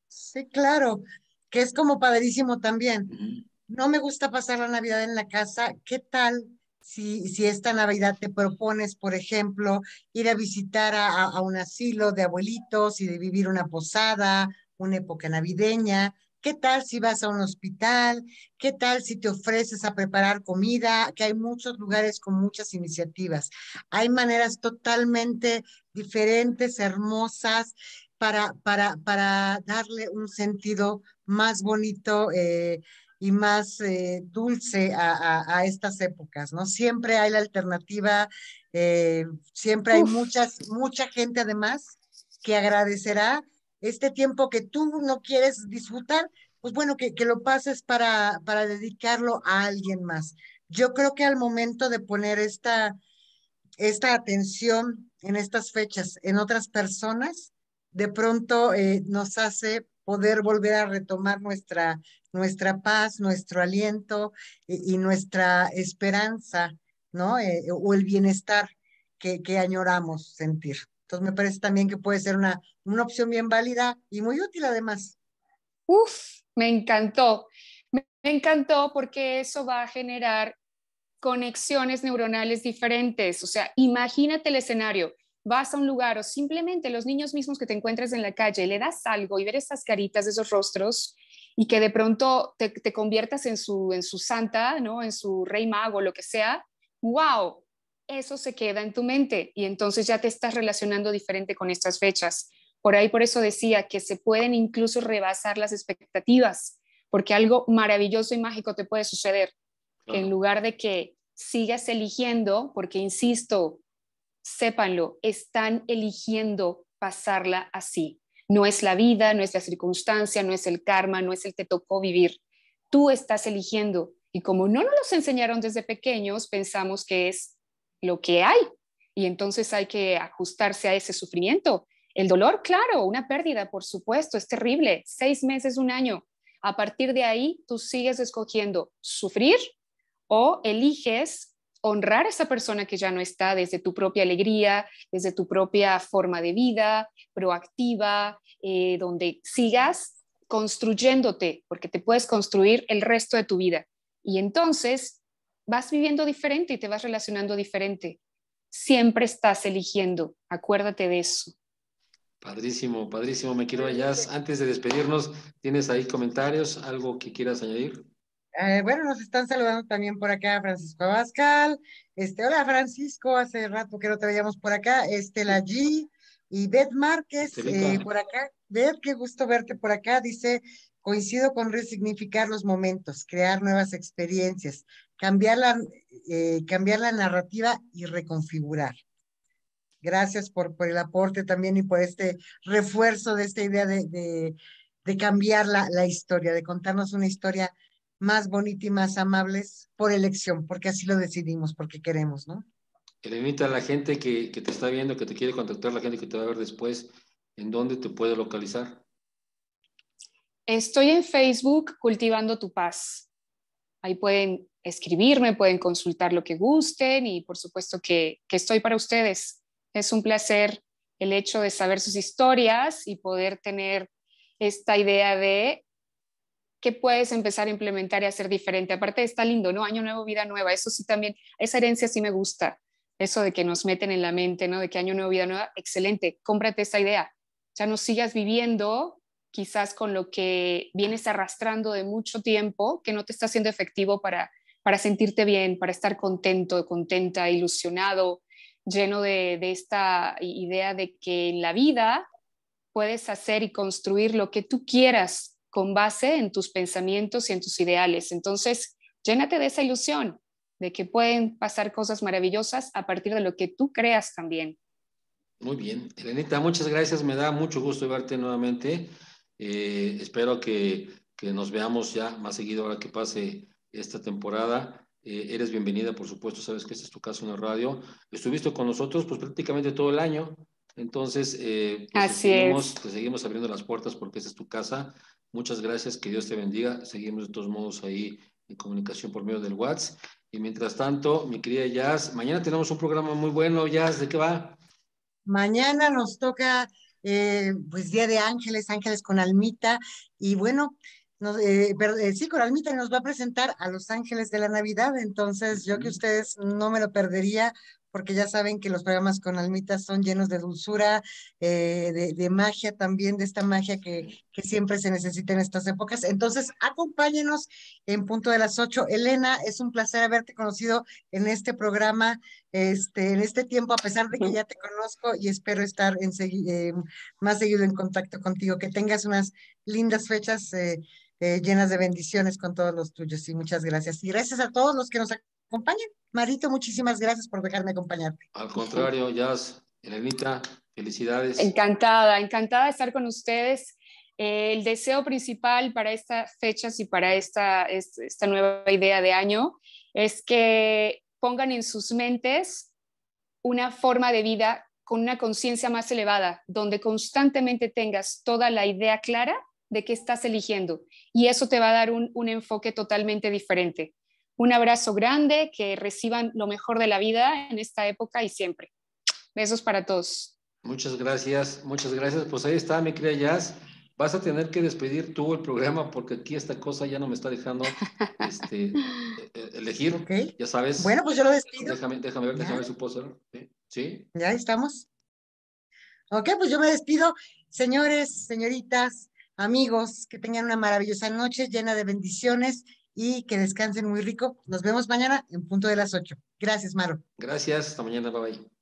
Sí, claro, que es como padrísimo también no me gusta pasar la Navidad en la casa, ¿qué tal si, si esta Navidad te propones, por ejemplo, ir a visitar a, un asilo de abuelitos y de vivir una posada, una época navideña? ¿Qué tal si vas a un hospital? ¿Qué tal si te ofreces a preparar comida? Que hay muchos lugares con muchas iniciativas. Hay maneras totalmente diferentes, hermosas, para, para, darle un sentido más bonito eh, y más eh, dulce a, estas épocas, ¿no? Siempre hay la alternativa, eh, siempre hay muchas, mucha gente además que agradecerá este tiempo que tú no quieres disfrutar, pues bueno, que, que lo pases para, para dedicarlo a alguien más. Yo creo que al momento de poner esta, esta atención en estas fechas en otras personas, de pronto eh, nos hace poder volver a retomar nuestra, nuestra paz, nuestro aliento y, nuestra esperanza, ¿no? Eh, o el bienestar que, que añoramos sentir. Entonces me parece también que puede ser una, una opción bien válida y muy útil además. Uf, me encantó. Me encantó porque eso va a generar conexiones neuronales diferentes. O sea, imagínate el escenario vas a un lugar o simplemente los niños mismos que te encuentres en la calle, le das algo y ver esas caritas, esos rostros y que de pronto te, conviertas en su, en su santa, ¿no? en su rey mago, lo que sea, wow, eso se queda en tu mente y entonces ya te estás relacionando diferente con estas fechas. Por ahí por eso decía que se pueden incluso rebasar las expectativas, porque algo maravilloso y mágico te puede suceder, en lugar de que sigas eligiendo, porque insisto, sépanlo, están eligiendo pasarla así. No es la vida, no es la circunstancia, no es el karma, no es el te tocó vivir. Tú estás eligiendo. Y como no nos los enseñaron desde pequeños, pensamos que es lo que hay. Y entonces hay que ajustarse a ese sufrimiento. El dolor, claro, una pérdida, por supuesto, es terrible. Seis meses, un año. A partir de ahí, tú sigues escogiendo sufrir o eliges honrar a esa persona que ya no está desde tu propia alegría, desde tu propia forma de vida, proactiva, eh, donde sigas construyéndote, porque te puedes construir el resto de tu vida. Y entonces vas viviendo diferente y te vas relacionando diferente. Siempre estás eligiendo, acuérdate de eso. Padrísimo, padrísimo, me quiero allá. Antes de despedirnos, ¿tienes ahí comentarios, algo que quieras añadir? Eh, bueno, nos están saludando también por acá Francisco Abascal. Este, hola Francisco, hace rato que no te veíamos por acá. Estela G y Beth Márquez este, eh, por acá. Beth, qué gusto verte por acá. Dice, coincido con resignificar los momentos, crear nuevas experiencias, cambiar la, eh, cambiar la narrativa y reconfigurar. Gracias por, el aporte también y por este refuerzo de esta idea de, cambiar la, la historia, de contarnos una historia más bonita y más amables por elección, porque así lo decidimos, porque queremos, ¿no? Que a la gente que, que, te está viendo, que te quiere contactar, la gente que te va a ver después, ¿en dónde te puede localizar? Estoy en Facebook Cultivando tu Paz. Ahí pueden escribirme, pueden consultar lo que gusten y por supuesto que, que estoy para ustedes. Es un placer el hecho de saber sus historias y poder tener esta idea de que puedes empezar a implementar y hacer diferente. Aparte está lindo, ¿no? Año nuevo, vida nueva. Eso sí también, esa herencia sí me gusta. Eso de que nos meten en la mente, ¿no? De que año nuevo, vida nueva, excelente, cómprate esa idea. Ya no sigas viviendo quizás con lo que vienes arrastrando de mucho tiempo, que no te está siendo efectivo para, para sentirte bien, para estar contento, contenta, ilusionado, lleno de, de esta idea de que en la vida puedes hacer y construir lo que tú quieras con base en tus pensamientos y en tus ideales. Entonces, llénate de esa ilusión de que pueden pasar cosas maravillosas a partir de lo que tú creas también. Muy bien, Elenita, muchas gracias. Me da mucho gusto verte nuevamente. Eh, espero que, nos veamos ya más seguido ahora que pase esta temporada. Eh, eres bienvenida, por supuesto, sabes que este es tu casa en la radio. Estuviste con nosotros pues prácticamente todo el año. Entonces, eh, pues, Así seguimos, te seguimos abriendo las puertas porque esa es tu casa Muchas gracias, que Dios te bendiga. Seguimos de todos modos ahí en comunicación por medio del WhatsApp. Y mientras tanto, mi querida Jazz, mañana tenemos un programa muy bueno, Jazz, ¿de qué va? Mañana nos toca, eh, pues, Día de Ángeles, Ángeles con Almita. Y bueno, eh, eh, sí, con Almita nos va a presentar a Los Ángeles de la Navidad, entonces yo que ustedes no me lo perdería porque ya saben que los programas con almitas son llenos de dulzura, eh, de, magia también, de esta magia que, siempre se necesita en estas épocas. Entonces, acompáñenos en punto de las Ocho. Elena, es un placer haberte conocido en este programa, este, en este tiempo, a pesar de que (laughs) ya te conozco y espero estar eh, más seguido en contacto contigo. Que tengas unas lindas fechas. Eh, llenas de bendiciones con todos los tuyos y muchas gracias. Y gracias a todos los que nos acompañan. Marito, muchísimas gracias por dejarme acompañarte. Al contrario, Jazz, Elenita, felicidades. Encantada, encantada de estar con ustedes. Eh, el deseo principal para estas fechas y para esta, esta nueva idea de año es que pongan en sus mentes una forma de vida con una conciencia más elevada, donde constantemente tengas toda la idea clara de qué estás eligiendo. Y eso te va a dar un enfoque totalmente diferente. Un abrazo grande, que reciban lo mejor de la vida en esta época y siempre. Besos para todos. Muchas gracias, muchas gracias. Pues ahí está, mi querida Jazz. Vas a tener que despedir tú el programa porque aquí esta cosa ya no me está dejando (laughs) este, e-, elegir. Ya sabes. Bueno, pues yo lo despido. Déjame, ver, déjame ver su poster. ¿Sí? ¿Sí? Ya estamos. Ok, pues yo me despido. Señores, señoritas, amigos, que tengan una maravillosa noche llena de bendiciones y que descansen muy rico. Nos vemos mañana en punto de las 8. Gracias, Maro. Gracias, hasta mañana, bye bye.